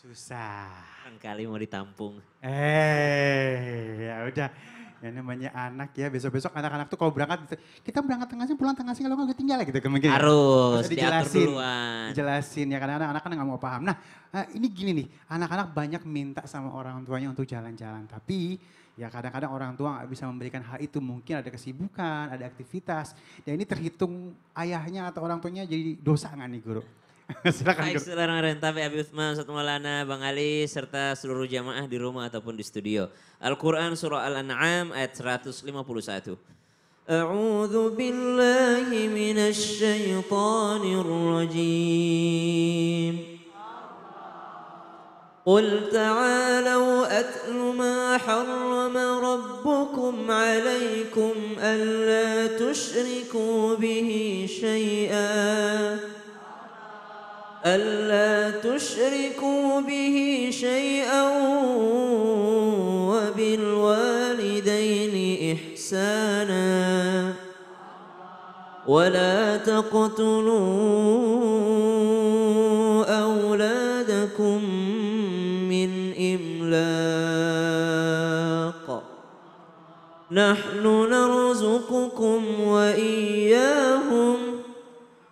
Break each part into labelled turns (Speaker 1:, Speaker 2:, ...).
Speaker 1: Susah. Kali mau ditampung.
Speaker 2: Eh, ya udah. Yang namanya anak ya, besok-besok anak-anak tuh kalau berangkat, kita berangkat tengah sih, pulang tengah sih, kalau nggak tinggal gitu. Mungkin ya? Harus, dijelasin, duluan. Dijelasin ya, karena anak-anak kan nggak mau paham. Nah, eh, ini gini nih, anak-anak banyak minta sama orang tuanya untuk jalan-jalan. Tapi ya kadang-kadang orang tua nggak bisa memberikan hal itu mungkin ada kesibukan ada aktivitas dan ini terhitung ayahnya atau orang tuanya jadi dosa nggak nih guru Silakan. Baik, saudara
Speaker 1: Rentabe Abi Uthman, Ustaz Maulana, Bang Ali, serta seluruh jamaah di rumah ataupun di studio. Al-Quran Surah Al-An'am ayat 151.
Speaker 3: أعوذ billahi من الشيطان rajim. قل تعالوا أتل ما حرم ربكم عليكم ألا تشركوا به شيئا ألا تشركوا به شيئا وبالوالدين إحسانا ولا تقتلوا أولادكم من إملاق نحن نرزقكم وإياهم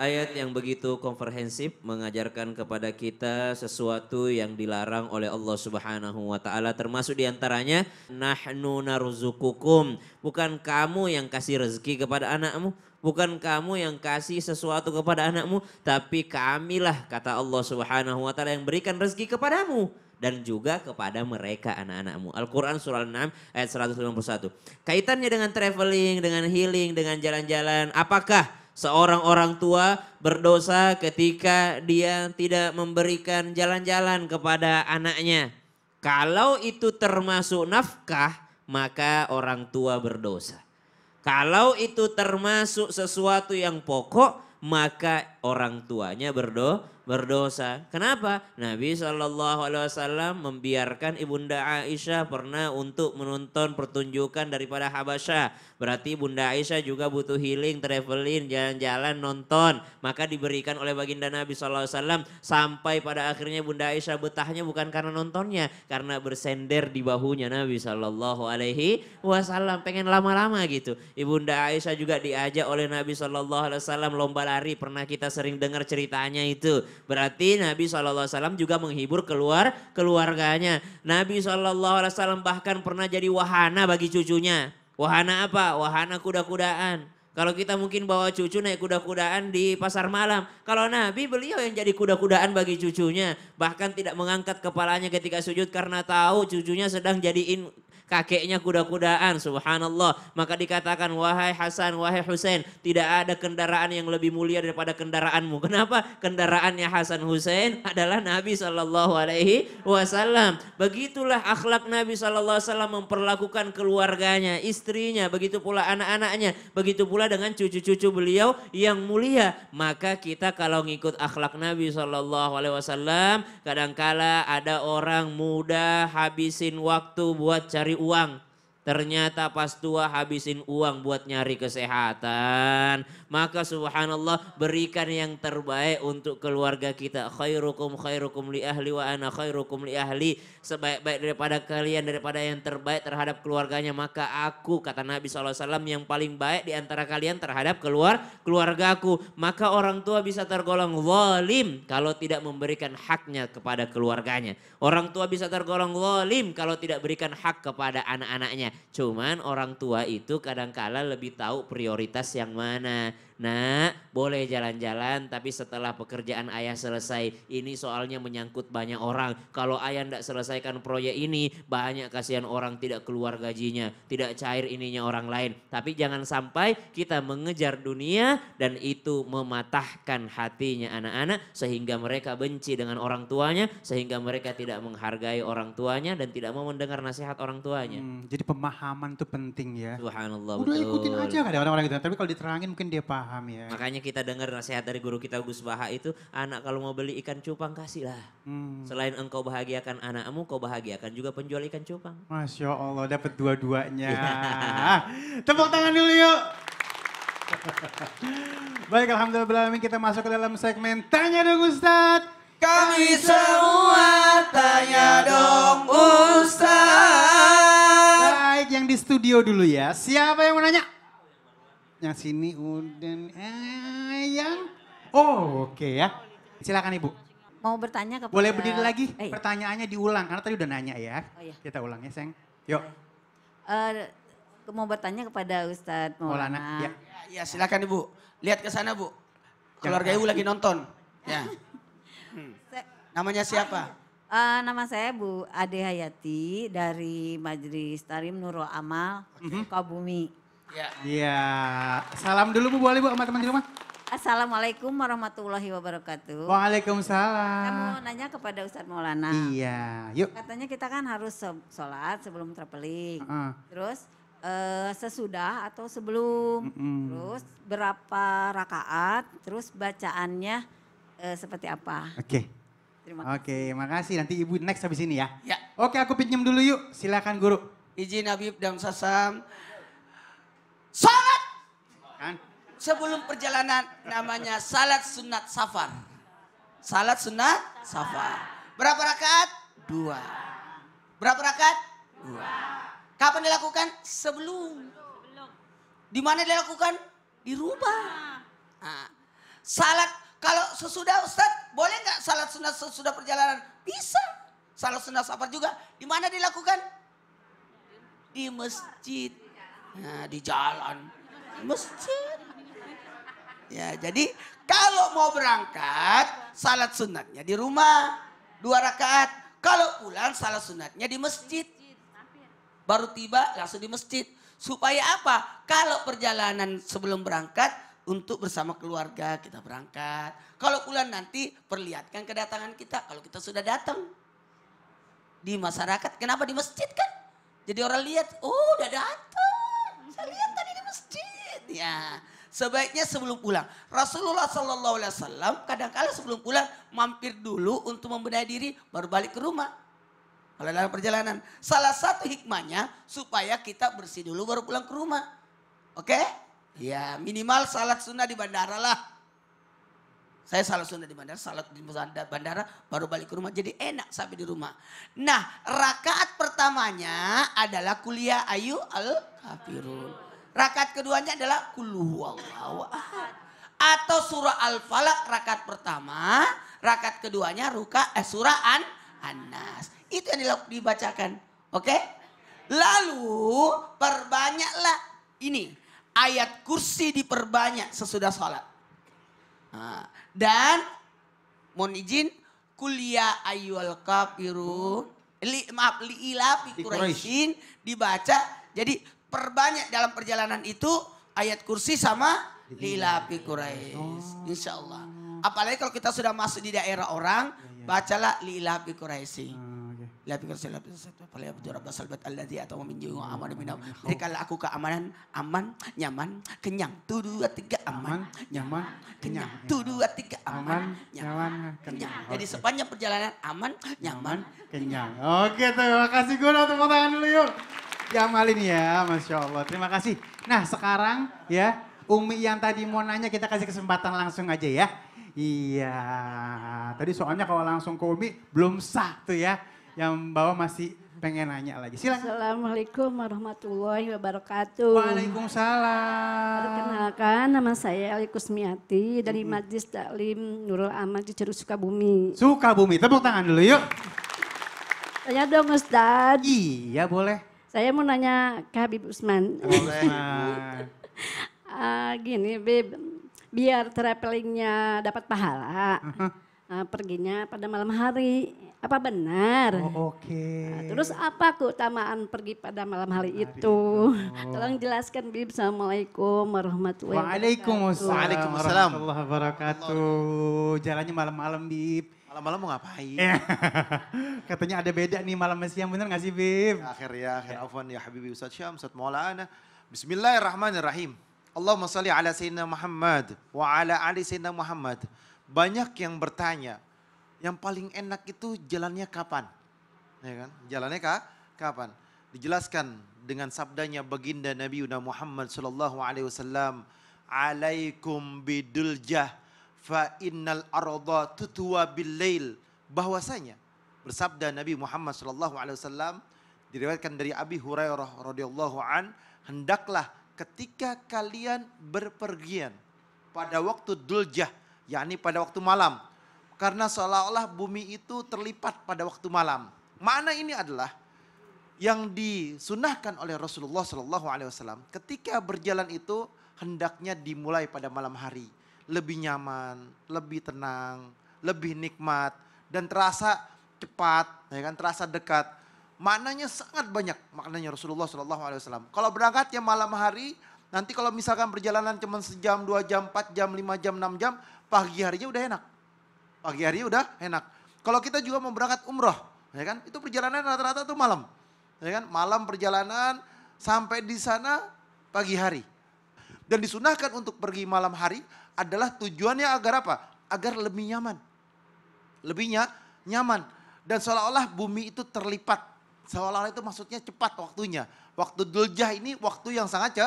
Speaker 1: Ayat yang begitu komprehensif mengajarkan kepada kita sesuatu yang dilarang oleh Allah Subhanahu wa taala termasuk diantaranya nahnu narzukukum. Bukan kamu yang kasih rezeki kepada anakmu, bukan kamu yang kasih sesuatu kepada anakmu, tapi kamilah kata Allah Subhanahu wa taala yang berikan rezeki kepadamu dan juga kepada mereka anak-anakmu. Al-Quran surah 6 ayat 151. Kaitannya dengan traveling, dengan healing, dengan jalan-jalan. Apakah Seorang orang tua berdosa ketika dia tidak memberikan jalan-jalan kepada anaknya. Kalau itu termasuk nafkah, maka orang tua berdosa. Kalau itu termasuk sesuatu yang pokok, maka orang tuanya berdo berdosa. Kenapa? Nabi saw membiarkan ibunda Aisyah pernah untuk menonton pertunjukan daripada Habasyah. Berarti bunda Aisyah juga butuh healing, traveling, jalan-jalan, nonton. Maka diberikan oleh baginda Nabi saw sampai pada akhirnya bunda Aisyah betahnya bukan karena nontonnya, karena bersender di bahunya Nabi saw Alaihi Wasallam. Pengen lama-lama gitu. Ibunda Aisyah juga diajak oleh Nabi saw lomba lari. Pernah kita sering dengar ceritanya itu. Berarti Nabi SAW juga menghibur keluar keluarganya. Nabi SAW bahkan pernah jadi wahana bagi cucunya. Wahana apa? Wahana kuda-kudaan. Kalau kita mungkin bawa cucu naik kuda-kudaan di pasar malam. Kalau Nabi beliau yang jadi kuda-kudaan bagi cucunya. Bahkan tidak mengangkat kepalanya ketika sujud karena tahu cucunya sedang jadiin kakeknya kuda-kudaan subhanallah maka dikatakan wahai Hasan wahai Husain tidak ada kendaraan yang lebih mulia daripada kendaraanmu kenapa kendaraannya Hasan Husain adalah Nabi Shallallahu Alaihi Wasallam begitulah akhlak Nabi Shallallahu Alaihi Wasallam memperlakukan keluarganya istrinya begitu pula anak-anaknya begitu pula dengan cucu-cucu beliau yang mulia maka kita kalau ngikut akhlak Nabi Shallallahu Alaihi Wasallam kadangkala ada orang muda habisin waktu buat cari uang Ternyata pas tua habisin uang buat nyari kesehatan. Maka subhanallah berikan yang terbaik untuk keluarga kita. Khairukum khairukum li ahli wa ana khairukum li ahli. Sebaik-baik daripada kalian, daripada yang terbaik terhadap keluarganya. Maka aku kata Nabi SAW yang paling baik di antara kalian terhadap keluar keluargaku. Maka orang tua bisa tergolong zalim kalau tidak memberikan haknya kepada keluarganya. Orang tua bisa tergolong zalim kalau tidak berikan hak kepada anak-anaknya. Cuman orang tua itu kadang kala lebih tahu prioritas yang mana. Nah, boleh jalan-jalan tapi setelah pekerjaan ayah selesai. Ini soalnya menyangkut banyak orang. Kalau ayah tidak selesaikan proyek ini, banyak kasihan orang tidak keluar gajinya. Tidak cair ininya orang lain. Tapi jangan sampai kita mengejar dunia dan itu mematahkan hatinya anak-anak. Sehingga mereka benci dengan orang tuanya. Sehingga mereka tidak menghargai orang tuanya dan tidak mau mendengar nasihat orang tuanya. Hmm, jadi pemahaman itu penting ya. Subhanallah. Udah ikutin aja kadang orang-orang itu, Tapi kalau
Speaker 2: diterangin mungkin dia paham. Paham ya.
Speaker 1: Makanya kita dengar nasihat dari guru kita Gus Baha itu, anak kalau mau beli ikan cupang kasihlah. Hmm. Selain engkau bahagiakan anakmu, kau bahagiakan juga penjual ikan cupang.
Speaker 2: Masya Allah, dapat dua-duanya. Iya. Tepuk tangan dulu yuk. Baik, alhamdulillah kita masuk ke dalam segmen Tanya dong Ustadz. Kami semua tanya dong Ustadz. Baik, yang di studio dulu ya. Siapa yang mau nanya? yang sini udah eh, yang oh oke okay ya silakan ibu mau bertanya kepada boleh berdiri lagi eh, iya. pertanyaannya diulang karena tadi udah nanya ya oh, iya. kita ulang ya seng yuk uh, mau bertanya kepada Ustadz Maulana. Ya. ya. ya, silakan ibu.
Speaker 4: Lihat ke sana bu.
Speaker 2: Keluarga ibu lagi nonton. Ya. Hmm.
Speaker 4: Namanya ah, siapa?
Speaker 2: Uh, nama saya Bu Ade Hayati dari Majelis Tarim Nurul Amal, Mm -hmm. Iya. Iya. Salam dulu Bu Wali Bu sama teman di rumah. Assalamualaikum warahmatullahi wabarakatuh. Waalaikumsalam. Kamu nanya kepada Ustadz Maulana. Iya, yuk. Katanya kita kan harus sholat sebelum traveling. Uh. Terus uh, sesudah atau sebelum. Mm -mm. Terus berapa rakaat, terus bacaannya uh, seperti apa. Oke. Okay. Terima kasih. Oke, okay, makasih. Nanti Ibu next habis ini ya. Ya. Oke, okay, aku pinjam dulu yuk. Silakan Guru. Izin Habib dan Sasam. Salat. Kan?
Speaker 4: Sebelum perjalanan namanya salat sunat safar. Salat sunat safar. Berapa rakaat? Dua. Berapa rakaat? Dua. Kapan dilakukan? Sebelum. Di mana dilakukan? Di rumah. Nah, salat kalau sesudah Ustaz, boleh nggak salat sunat sesudah perjalanan? Bisa. Salat sunat safar juga. Di mana dilakukan? Di masjid. Nah, di jalan. Masjid. Ya, jadi kalau mau berangkat, salat sunatnya di rumah. Dua rakaat. Kalau pulang, salat sunatnya di masjid. Baru tiba, langsung di masjid. Supaya apa? Kalau perjalanan sebelum berangkat, untuk bersama keluarga kita berangkat. Kalau pulang nanti, perlihatkan kedatangan kita. Kalau kita sudah datang di masyarakat, kenapa di masjid kan? Jadi orang lihat, oh udah datang masjid. Ya, sebaiknya sebelum pulang. Rasulullah Shallallahu Alaihi Wasallam kadang kadang-kala sebelum pulang mampir dulu untuk membenahi diri baru balik ke rumah. Kalau dalam perjalanan, salah satu hikmahnya supaya kita bersih dulu baru pulang ke rumah. Oke? Ya minimal salat sunnah di bandara lah. Saya salat sunnah di bandara, salat di bandara baru balik ke rumah. Jadi enak sampai di rumah. Nah rakaat pertamanya adalah kuliah ayu al-kafirun. Rakat keduanya adalah kulhuwallahu Atau surah Al-Falaq Rakat pertama, rakat keduanya ruka eh, surah An Anas. Itu yang dibacakan. Oke? Lalu perbanyaklah ini ayat kursi diperbanyak sesudah sholat. Nah, dan mohon izin kuliah ayyul kafirun li, maaf li ilafi dibaca jadi perbanyak dalam perjalanan itu ayat kursi sama lilapi Quraisy. Oh. Apalagi kalau kita sudah masuk di daerah orang, iya, iya. bacalah lilapi Quraisy. Ah, La pikir saya lapis satu paling abdur rabbas albat alladhi atau min iya, aman aman Jadi kalau aku keamanan, aman, nyaman, kenyang. Tu dua
Speaker 2: tiga aman, nyaman, kenyang. Tu dua tiga aman, nyaman, kenyang. Jadi sepanjang
Speaker 4: perjalanan aman, nyaman,
Speaker 2: kenyang. Oke, terima kasih Guna tepuk tangan dulu yuk. Jamalin ya, Masya Allah. Terima kasih. Nah sekarang ya, Umi yang tadi mau nanya kita kasih kesempatan langsung aja ya. Iya, tadi soalnya kalau langsung ke Umi belum sah tuh ya. Yang bawa masih pengen nanya lagi. Silakan.
Speaker 1: Assalamualaikum warahmatullahi wabarakatuh. Waalaikumsalam. Perkenalkan nama saya Ali Kusmiati dari Majlis Taklim Nurul Ahmad di Ceru Sukabumi.
Speaker 2: Sukabumi, tepuk tangan dulu yuk. Tanya dong Ustadz. Iya boleh.
Speaker 1: Saya mau nanya ke Habib Usman.
Speaker 2: uh,
Speaker 1: gini, Bib, biar travelingnya dapat pahala, uh-huh. uh, perginya pada malam hari. Apa benar?
Speaker 3: Oh, Oke. Okay. Uh, terus
Speaker 1: apa keutamaan pergi pada malam hari, itu? itu. Tolong jelaskan, Bib. Assalamualaikum warahmatullahi wabarakatuh. Waalaikumsalam
Speaker 2: warahmatullahi wabarakatuh. Jalannya malam-malam, Bib.
Speaker 5: Malam-malam mau ngapain? Iya. Katanya ada beda nih malam siang bener gak sih Bib? Akhir ya, akhir afwan ya Habibi Ustaz Syam, Ustaz Maulana. Bismillahirrahmanirrahim. Allahumma salli ala Sayyidina Muhammad wa ala ali Sayyidina Muhammad. Banyak yang bertanya, yang paling enak itu jalannya kapan? Ya kan? Jalannya ka, kapan? Dijelaskan dengan sabdanya baginda Nabi Muhammad sallallahu alaihi wasallam, "Alaikum biduljah fa innal arda tutwa bil bahwasanya bersabda Nabi Muhammad sallallahu alaihi wasallam diriwayatkan dari Abi Hurairah radhiyallahu an hendaklah ketika kalian berpergian pada waktu duljah yakni pada waktu malam karena seolah-olah bumi itu terlipat pada waktu malam makna ini adalah yang disunahkan oleh Rasulullah Shallallahu Alaihi Wasallam ketika berjalan itu hendaknya dimulai pada malam hari lebih nyaman, lebih tenang, lebih nikmat dan terasa cepat, ya kan? Terasa dekat. Maknanya sangat banyak maknanya Rasulullah Shallallahu Alaihi Wasallam. Kalau berangkatnya malam hari, nanti kalau misalkan perjalanan cuma sejam, dua jam, empat jam, lima jam, enam jam, pagi harinya udah enak. Pagi harinya udah enak. Kalau kita juga mau berangkat umroh, ya kan? Itu perjalanan rata-rata tuh malam, ya kan? Malam perjalanan sampai di sana pagi hari dan disunahkan untuk pergi malam hari adalah tujuannya agar apa? Agar lebih nyaman. Lebihnya nyaman. Dan seolah-olah bumi itu terlipat. Seolah-olah itu maksudnya cepat waktunya. Waktu duljah ini waktu yang sangat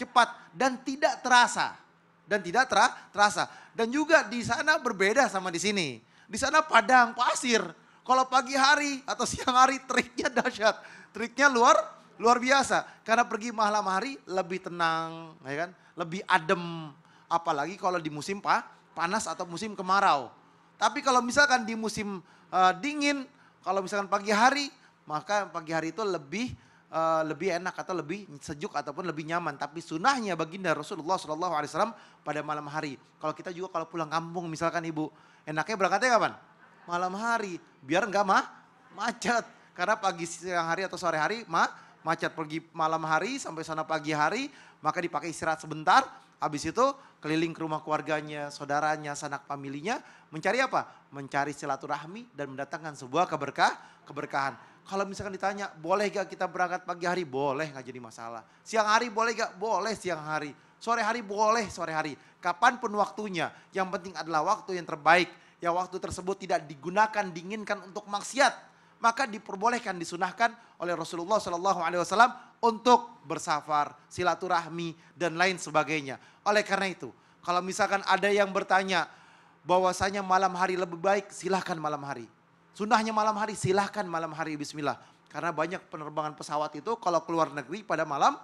Speaker 5: cepat dan tidak terasa. Dan tidak terasa. Dan juga di sana berbeda sama di sini. Di sana padang pasir. Kalau pagi hari atau siang hari triknya dahsyat. Triknya luar luar biasa karena pergi malam hari lebih tenang ya kan lebih adem. Apalagi kalau di musim pa, panas atau musim kemarau. Tapi kalau misalkan di musim uh, dingin, kalau misalkan pagi hari, maka pagi hari itu lebih uh, lebih enak atau lebih sejuk ataupun lebih nyaman. Tapi sunahnya baginda Rasulullah SAW pada malam hari. Kalau kita juga kalau pulang kampung misalkan ibu, enaknya berangkatnya kapan? Malam hari, biar enggak mah macet. Karena pagi siang hari atau sore hari mah macet pergi malam hari sampai sana pagi hari maka dipakai istirahat sebentar, habis itu keliling ke rumah keluarganya, saudaranya, sanak familinya, mencari apa? Mencari silaturahmi dan mendatangkan sebuah keberkah, keberkahan. Kalau misalkan ditanya, boleh gak kita berangkat pagi hari? Boleh, gak jadi masalah. Siang hari boleh gak? Boleh siang hari. Sore hari boleh sore hari. Kapan pun waktunya. Yang penting adalah waktu yang terbaik. Ya waktu tersebut tidak digunakan, diinginkan untuk maksiat. Maka diperbolehkan, disunahkan oleh Rasulullah Shallallahu Alaihi Wasallam untuk bersafar, silaturahmi, dan lain sebagainya. Oleh karena itu, kalau misalkan ada yang bertanya bahwasanya malam hari lebih baik, silahkan malam hari. Sunnahnya malam hari, silahkan malam hari, bismillah. Karena banyak penerbangan pesawat itu kalau keluar negeri pada malam,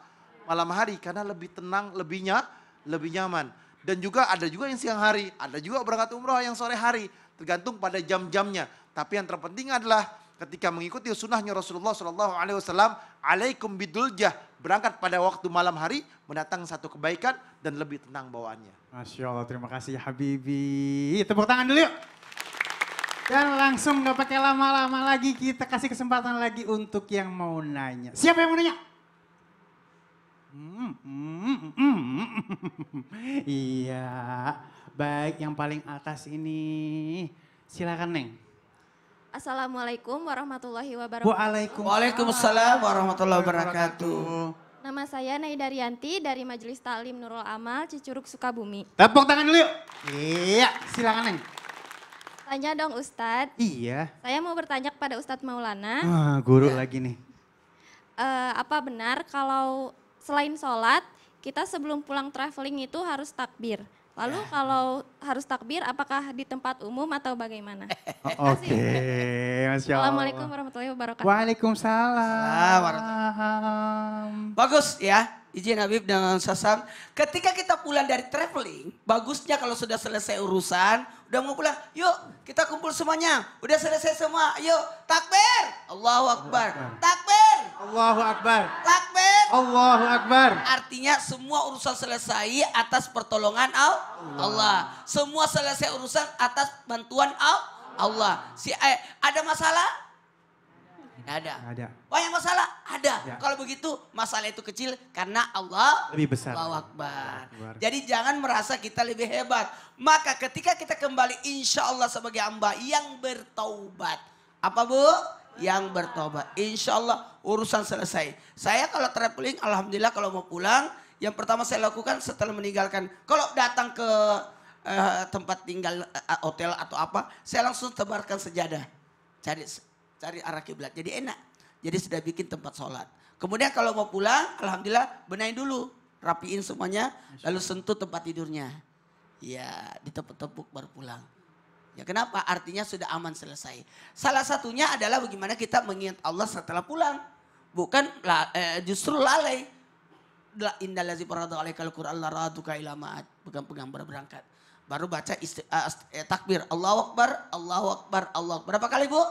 Speaker 5: malam hari. Karena lebih tenang, lebihnya, lebih nyaman. Dan juga ada juga yang siang hari, ada juga berangkat umroh yang sore hari. Tergantung pada jam-jamnya. Tapi yang terpenting adalah ketika mengikuti sunnahnya Rasulullah Shallallahu Alaihi Wasallam, alaikum biduljah berangkat pada waktu malam hari mendatang satu kebaikan dan lebih tenang bawaannya.
Speaker 2: Masya Allah, terima kasih ya Habibi. Tepuk tangan dulu yuk. Dan langsung nggak pakai lama-lama lagi kita kasih kesempatan lagi untuk yang mau nanya. Siapa yang mau nanya? Hmm, hmm, hmm, hmm, hmm. iya, baik yang paling atas ini. Silakan Neng.
Speaker 5: Assalamualaikum warahmatullahi wabarakatuh.
Speaker 2: Waalaikumsalam, Waalaikumsalam warahmatullahi wabarakatuh.
Speaker 5: Nama saya Naidarianti dari Majelis Talim Nurul Amal Cicuruk Sukabumi.
Speaker 2: Tepuk tangan dulu yuk. Iya, silakan Neng.
Speaker 5: Tanya dong Ustadz. Iya. Saya mau bertanya kepada Ustadz Maulana. Wah,
Speaker 2: guru ya. lagi nih.
Speaker 5: Uh, apa benar kalau selain sholat kita sebelum pulang traveling itu harus takbir? Lalu ya. kalau harus takbir apakah di tempat umum atau bagaimana?
Speaker 2: Oke, okay. Masya Allah. Assalamualaikum
Speaker 5: warahmatullahi wabarakatuh.
Speaker 2: Waalaikumsalam.
Speaker 4: Bagus ya, izin Habib dan Sasam. Ketika kita pulang dari traveling, bagusnya kalau sudah selesai urusan, udah mau pulang, yuk kita kumpul semuanya. Udah selesai semua, yuk takbir. Allahu Akbar. Takbir. Allahu Akbar. Takbir.
Speaker 2: Allahu Akbar.
Speaker 4: Artinya semua urusan selesai atas pertolongan Allah. Allah. Semua selesai urusan atas bantuan Allah. Allah. Si eh, ada masalah, Gak ada. Gak ada. yang masalah? Ada. Ya. Kalau begitu masalah itu kecil karena Allah lebih besar. Allah Akbar. Akbar. Jadi jangan merasa kita lebih hebat. Maka ketika kita kembali insya Allah sebagai hamba yang bertaubat. Apa bu? Yang bertobat. Insya Allah urusan selesai. Saya kalau traveling Alhamdulillah kalau mau pulang. Yang pertama saya lakukan setelah meninggalkan. Kalau datang ke uh, tempat tinggal uh, hotel atau apa. Saya langsung tebarkan sejadah. Cari cari arah kiblat. Jadi enak. Jadi sudah bikin tempat sholat. Kemudian kalau mau pulang, alhamdulillah benahin dulu, rapiin semuanya, lalu sentuh tempat tidurnya. Ya, ditepuk-tepuk baru pulang. Ya kenapa? Artinya sudah aman selesai. Salah satunya adalah bagaimana kita mengingat Allah setelah pulang. Bukan eh, justru lalai. Indah lazi oleh kalau Qur'an lara ilamaat. kailamat pegang pegang berangkat. Baru baca eh, eh, takbir. Allahu Akbar, Allahu Akbar, Allah Akbar. Berapa kali bu?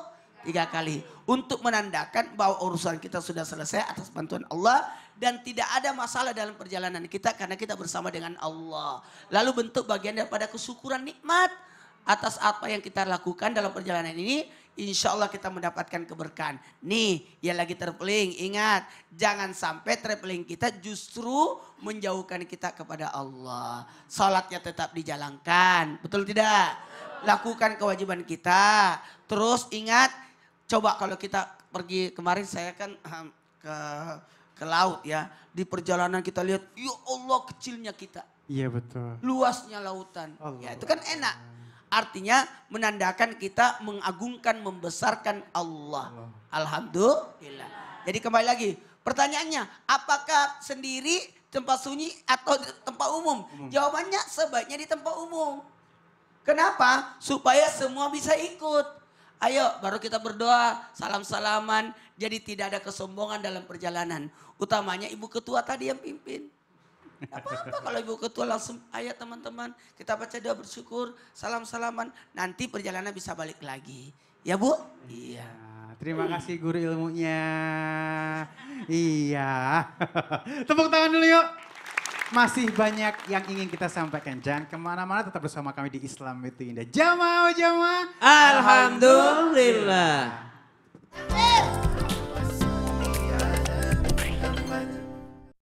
Speaker 4: tiga kali. Untuk menandakan bahwa urusan kita sudah selesai atas bantuan Allah. Dan tidak ada masalah dalam perjalanan kita karena kita bersama dengan Allah. Lalu bentuk bagian daripada kesyukuran nikmat atas apa yang kita lakukan dalam perjalanan ini, insya Allah kita mendapatkan keberkahan. Nih, ya lagi traveling, ingat jangan sampai traveling kita justru menjauhkan kita kepada Allah. Salatnya tetap dijalankan, betul tidak? Lakukan kewajiban kita, terus ingat Coba kalau kita pergi kemarin saya kan ehm, ke ke laut ya. Di perjalanan kita lihat,
Speaker 2: ya Allah
Speaker 4: kecilnya kita.
Speaker 2: Iya betul.
Speaker 4: Luasnya lautan. Ya, Allah. Ya itu kan enak. Artinya menandakan kita mengagungkan, membesarkan Allah. Allah. Alhamdulillah. Jadi kembali lagi, pertanyaannya apakah sendiri tempat sunyi atau tempat umum? umum? Jawabannya sebaiknya di tempat umum. Kenapa? Supaya semua bisa ikut. Ayo baru kita berdoa, salam-salaman. Jadi tidak ada kesombongan dalam perjalanan. Utamanya ibu ketua tadi yang pimpin.
Speaker 3: Apa-apa kalau
Speaker 4: ibu ketua langsung, ayo teman-teman kita baca doa bersyukur, salam-salaman. Nanti perjalanan bisa balik lagi. Ya Bu? Iya.
Speaker 2: Terima kasih guru ilmunya. iya. Tepuk tangan dulu yuk masih banyak yang ingin kita sampaikan. Jangan kemana-mana, tetap bersama kami di Islam itu indah. Jamaah, jamaah. Alhamdulillah. Alhamdulillah.